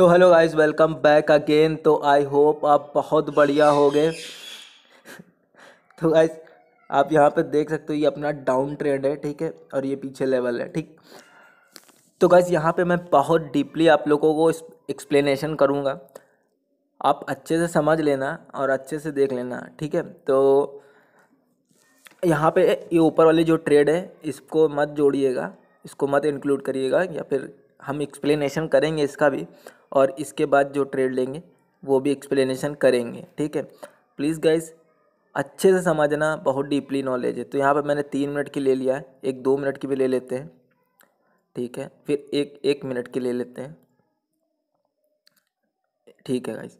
तो hello guys welcome back again तो I hope आप बहुत बढ़िया हो गए तो गाइस आप यहाँ पे देख सकते हो ये अपना डाउन ट्रेंड है ठीक है और ये पीछे लेवल है ठीक तो गाइस यहाँ पे मैं बहुत डीपली आप लोगों को एक्सप्लेनेशन करूँगा आप अच्छे से समझ लेना और अच्छे से देख लेना ठीक है तो यहाँ पे ये ऊपर वाली जो ट्रेड है इसको मत जोड़िएगा इसको मत इंक्लूड करिएगा या फिर हम एक्सप्लेनेशन करेंगे इसका भी और इसके बाद जो ट्रेड लेंगे वो भी एक्सप्लेनेशन करेंगे ठीक है प्लीज़ गाइज़ अच्छे से समझना बहुत डीपली नॉलेज है तो यहाँ पर मैंने तीन मिनट की ले लिया है एक दो मिनट की भी ले लेते हैं ठीक है फिर एक एक मिनट की ले लेते हैं ठीक है गाइज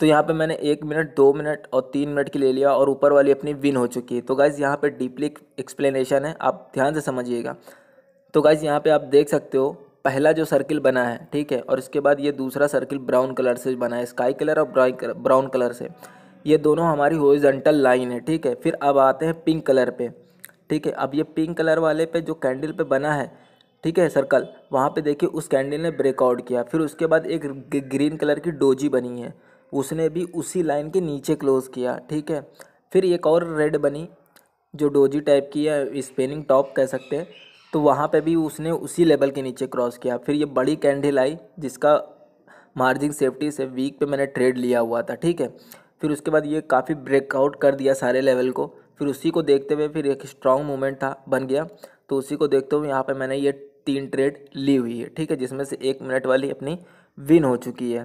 तो यहाँ पे मैंने एक मिनट दो मिनट और तीन मिनट की ले लिया और ऊपर वाली अपनी विन हो चुकी है तो गाइज़ यहाँ पे डीपली एक्सप्लेनेशन है आप ध्यान से समझिएगा तो गाइज़ यहाँ पे आप देख सकते हो पहला जो सर्किल बना है ठीक है और इसके बाद ये दूसरा सर्किल ब्राउन कलर से बना है स्काई कलर और ब्राउन कलर से ये दोनों हमारी होरिजेंटल लाइन है ठीक है फिर अब आते हैं पिंक कलर पे ठीक है अब ये पिंक कलर वाले पे जो कैंडल पे बना है ठीक है सर्कल वहाँ पे देखिए उस कैंडल ने ब्रेकआउट किया फिर उसके बाद एक ग्रीन कलर की डोजी बनी है उसने भी उसी लाइन के नीचे क्लोज़ किया ठीक है फिर एक और रेड बनी जो डोजी टाइप की है स्पेनिंग टॉप कह सकते हैं तो वहाँ पे भी उसने उसी लेवल के नीचे क्रॉस किया फिर ये बड़ी कैंडल आई जिसका मार्जिन सेफ्टी से वीक पे मैंने ट्रेड लिया हुआ था ठीक है फिर उसके बाद ये काफ़ी ब्रेकआउट कर दिया सारे लेवल को फिर उसी को देखते हुए फिर एक स्ट्रॉन्ग मोमेंट था बन गया तो उसी को देखते हुए यहाँ पर मैंने ये तीन ट्रेड ली हुई है ठीक है जिसमें से एक मिनट वाली अपनी विन हो चुकी है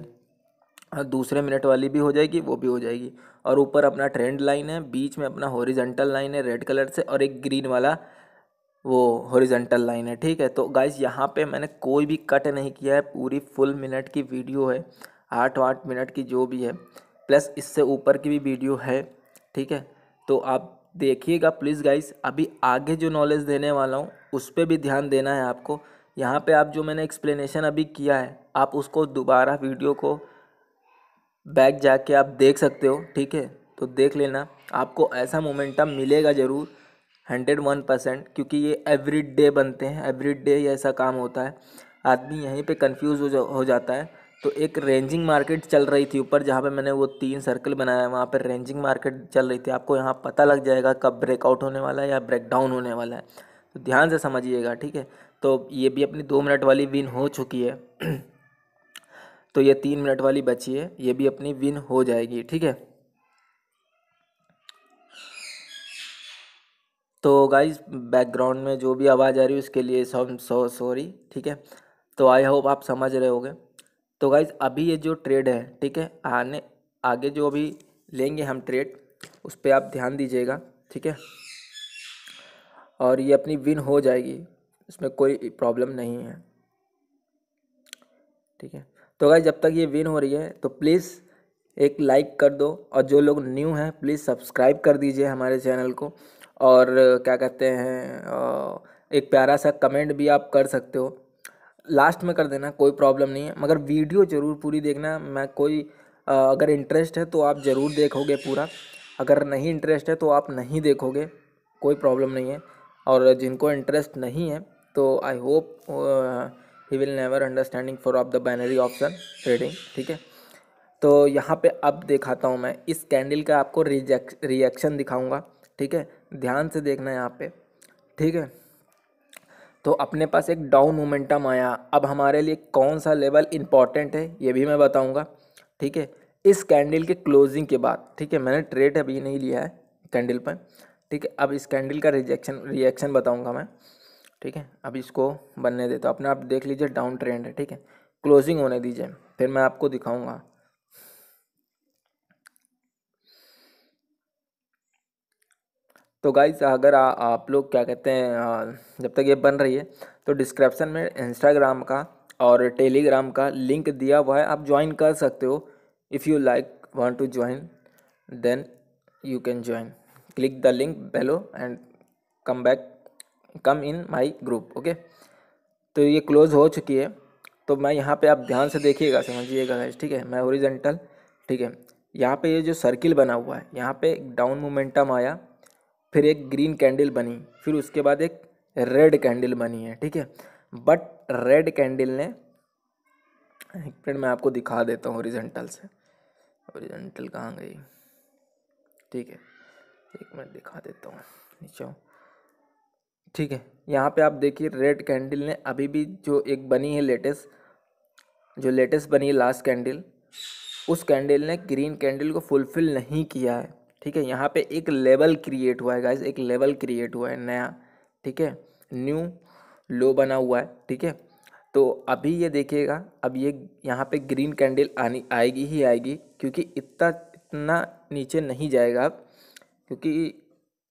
और दूसरे मिनट वाली भी हो जाएगी वो भी हो जाएगी और ऊपर अपना ट्रेंड लाइन है बीच में अपना हॉरिजेंटल लाइन है रेड कलर से और एक ग्रीन वाला वो हॉरिजेंटल लाइन है ठीक है तो गाइज यहाँ पे मैंने कोई भी कट नहीं किया है पूरी फुल मिनट की वीडियो है आठ आठ मिनट की जो भी है प्लस इससे ऊपर की भी वीडियो है ठीक है तो आप देखिएगा प्लीज़ गाइज़ अभी आगे जो नॉलेज देने वाला हूँ उस पर भी ध्यान देना है आपको यहाँ पे आप जो मैंने एक्सप्लेनेशन अभी किया है आप उसको दोबारा वीडियो को बैक जाके आप देख सकते हो ठीक है तो देख लेना आपको ऐसा मोमेंटम मिलेगा ज़रूर हंड्रेड वन परसेंट क्योंकि ये एवरी डे बनते हैं एवरी डे ऐसा काम होता है आदमी यहीं पे कंफ्यूज हो, जा, हो जाता है तो एक रेंजिंग मार्केट चल रही थी ऊपर जहाँ पे मैंने वो तीन सर्कल बनाया है वहाँ पर रेंजिंग मार्केट चल रही थी आपको यहाँ पता लग जाएगा कब ब्रेकआउट होने वाला है या ब्रेकडाउन होने वाला है तो ध्यान से समझिएगा ठीक है तो ये भी अपनी दो मिनट वाली विन हो चुकी है तो ये तीन मिनट वाली बची है ये भी अपनी विन हो जाएगी ठीक है तो गाइज बैकग्राउंड में जो भी आवाज़ आ रही है उसके लिए सो सो सॉरी ठीक है तो आई होप आप समझ रहे होगे तो गाइज अभी ये जो ट्रेड है ठीक है आने आगे जो अभी लेंगे हम ट्रेड उस पर आप ध्यान दीजिएगा ठीक है और ये अपनी विन हो जाएगी इसमें कोई प्रॉब्लम नहीं है ठीक है तो गाइज जब तक ये विन हो रही है तो प्लीज़ एक लाइक कर दो और जो लोग न्यू हैं प्लीज़ सब्सक्राइब कर दीजिए हमारे चैनल को और क्या कहते हैं एक प्यारा सा कमेंट भी आप कर सकते हो लास्ट में कर देना कोई प्रॉब्लम नहीं है मगर वीडियो ज़रूर पूरी देखना मैं कोई अगर इंटरेस्ट है तो आप ज़रूर देखोगे पूरा अगर नहीं इंटरेस्ट है तो आप नहीं देखोगे कोई प्रॉब्लम नहीं है और जिनको इंटरेस्ट नहीं है तो I hope he will never understanding for of the binary option trading ठीक है तो यहाँ पे अब दिखाता हूँ मैं इस कैंडल का आपको रिजेक्श रिएक्शन दिखाऊँगा ठीक है ध्यान से देखना है यहाँ पे ठीक है तो अपने पास एक डाउन मोमेंटम आया अब हमारे लिए कौन सा लेवल इंपॉर्टेंट है ये भी मैं बताऊँगा ठीक है इस कैंडल के क्लोजिंग के बाद ठीक है मैंने ट्रेड अभी नहीं लिया है कैंडल पर ठीक है अब इस कैंडल का रिजेक्शन रिएक्शन बताऊँगा मैं ठीक है अब इसको बनने देता हूँ अपने आप देख लीजिए डाउन ट्रेंड है ठीक है क्लोजिंग होने दीजिए फिर मैं आपको दिखाऊँगा तो गाइज अगर आ, आप लोग क्या कहते हैं जब तक ये बन रही है तो डिस्क्रिप्सन में इंस्टाग्राम का और टेलीग्राम का लिंक दिया हुआ है आप ज्वाइन कर सकते हो if you like want to join then you can join click the link below and come back come in my group okay तो ये क्लोज़ हो चुकी है तो मैं यहाँ पे आप ध्यान से देखिएगा समझिएगा गाइज ठीक है मैं ओरिजेंटल ठीक है यहाँ पे ये जो सर्किल बना हुआ है यहाँ पे डाउन मोमेंटम आया फिर एक ग्रीन कैंडल बनी फिर उसके बाद एक रेड कैंडल बनी है ठीक है बट रेड कैंडल ने एक मिनट मैं आपको दिखा देता हूँ ओरिजेंटल से ओरिजेंटल कहाँ गई ठीक है एक मिनट दिखा देता हूँ नीचे ठीक है यहाँ पे आप देखिए रेड कैंडल ने अभी भी जो एक बनी है लेटेस्ट जो लेटेस्ट बनी है लास्ट कैंडल उस कैंडल ने ग्रीन कैंडल को फुलफिल नहीं किया है ठीक है यहाँ पे एक लेवल क्रिएट हुआ है गाइज एक लेवल क्रिएट हुआ है नया ठीक है न्यू लो बना हुआ है ठीक है तो अभी ये देखिएगा अब ये यहाँ पे ग्रीन कैंडल आनी आएगी ही आएगी क्योंकि इतना इतना नीचे नहीं जाएगा अब क्योंकि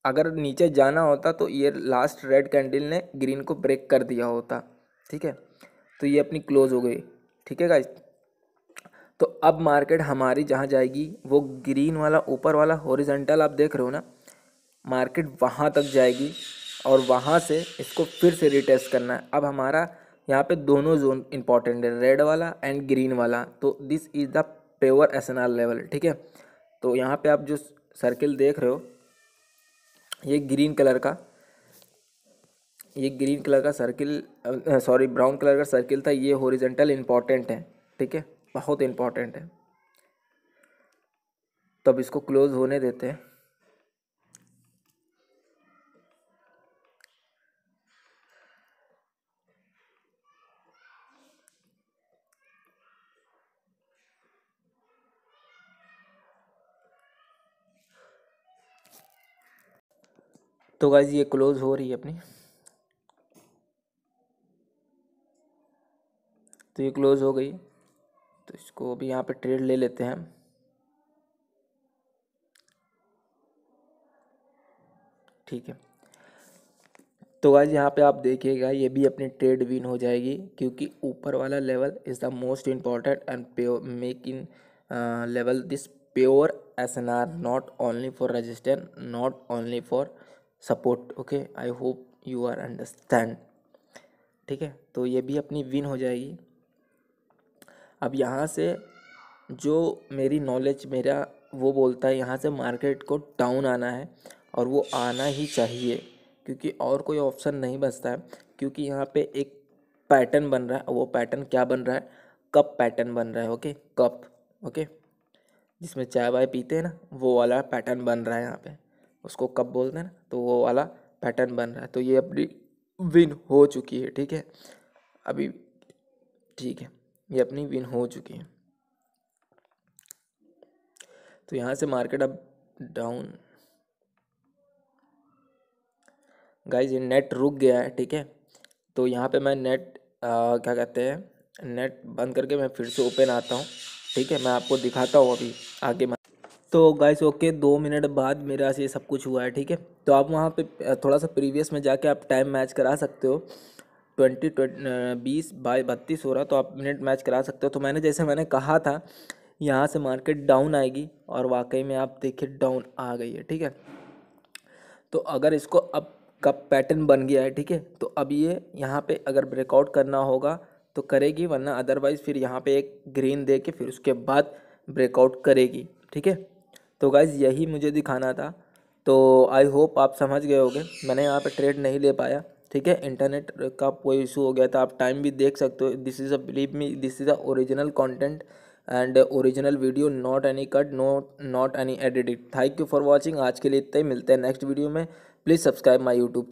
अगर नीचे जाना होता तो ये लास्ट रेड कैंडल ने ग्रीन को ब्रेक कर दिया होता ठीक है तो ये अपनी क्लोज हो गई ठीक है गाइज तो अब मार्केट हमारी जहाँ जाएगी वो ग्रीन वाला ऊपर वाला हॉरिजेंटल आप देख रहे हो ना मार्केट वहाँ तक जाएगी और वहाँ से इसको फिर से रिटेस्ट करना है अब हमारा यहाँ पे दोनों जोन इंपॉर्टेंट है रेड वाला एंड ग्रीन वाला तो this is the pure S N R level ठीक है तो यहाँ पे आप जो सर्किल देख रहे हो ये ग्रीन कलर का ये ग्रीन कलर का सर्किल सॉरी ब्राउन कलर का सर्किल था ये हॉरिजेंटल इंपॉर्टेंट है ठीक है बहुत इम्पॉर्टेंट है तब इसको क्लोज होने देते हैं तो गाइज ये क्लोज हो रही है अपनी तो ये क्लोज हो गई तो इसको अभी यहाँ पे ट्रेड ले लेते हैं ठीक है तो आज यहाँ पे आप देखिएगा ये भी अपनी ट्रेड विन हो जाएगी क्योंकि ऊपर वाला level is the most important and pure make in level this pure S N R not only for resistant not only for support okay I hope you are understand ठीक है तो ये भी अपनी विन हो जाएगी अब यहाँ से जो मेरी नॉलेज मेरा वो बोलता है यहाँ से मार्केट को डाउन आना है और वो आना ही चाहिए क्योंकि और कोई ऑप्शन नहीं बचता है क्योंकि यहाँ पे एक पैटर्न बन रहा है वो पैटर्न क्या बन रहा है कप पैटर्न बन रहा है ओके कप ओके जिसमें चाय वाय पीते हैं ना वो वाला पैटर्न बन रहा है यहाँ पे उसको कप बोलते हैं ना तो वो वाला पैटर्न बन रहा है तो ये अपनी विन हो चुकी है ठीक है अभी ठीक है ये अपनी विन हो चुकी है तो यहाँ से मार्केट अब डाउन गाइज ये नेट रुक गया है ठीक है तो यहाँ पे मैं नेट आ, क्या कहते हैं नेट बंद करके मैं फिर से ओपन आता हूँ ठीक है मैं आपको दिखाता हूँ अभी आगे मैं तो गाइस ओके दो मिनट बाद मेरा से सब कुछ हुआ है ठीक है तो आप वहाँ पे थोड़ा सा प्रीवियस में जाके आप टाइम मैच करा सकते हो ट्वेंटी बीस बाई बत्तीस हो रहा तो आप मिनट मैच करा सकते हो तो मैंने जैसे मैंने कहा था यहाँ से मार्केट डाउन आएगी और वाकई में आप देखिए डाउन आ गई है ठीक है तो अगर इसको अब का पैटर्न बन गया है ठीक है तो अब ये यहाँ पे अगर ब्रेकआउट करना होगा तो करेगी वरना अदरवाइज़ फिर यहाँ पे एक ग्रीन दे के फिर उसके बाद ब्रेकआउट करेगी ठीक है तो गाइज़ यही मुझे दिखाना था तो आई होप आप समझ गए होगे मैंने यहाँ पे ट्रेड नहीं ले पाया ठीक है इंटरनेट का कोई इशू हो गया था आप टाइम भी देख सकते हो this is a believe me this is a original content and original video not any cut no not any edited thank you for watching आज के लिए इतना ही मिलते हैं नेक्स्ट वीडियो में प्लीज़ सब्सक्राइब माई यूट्यूब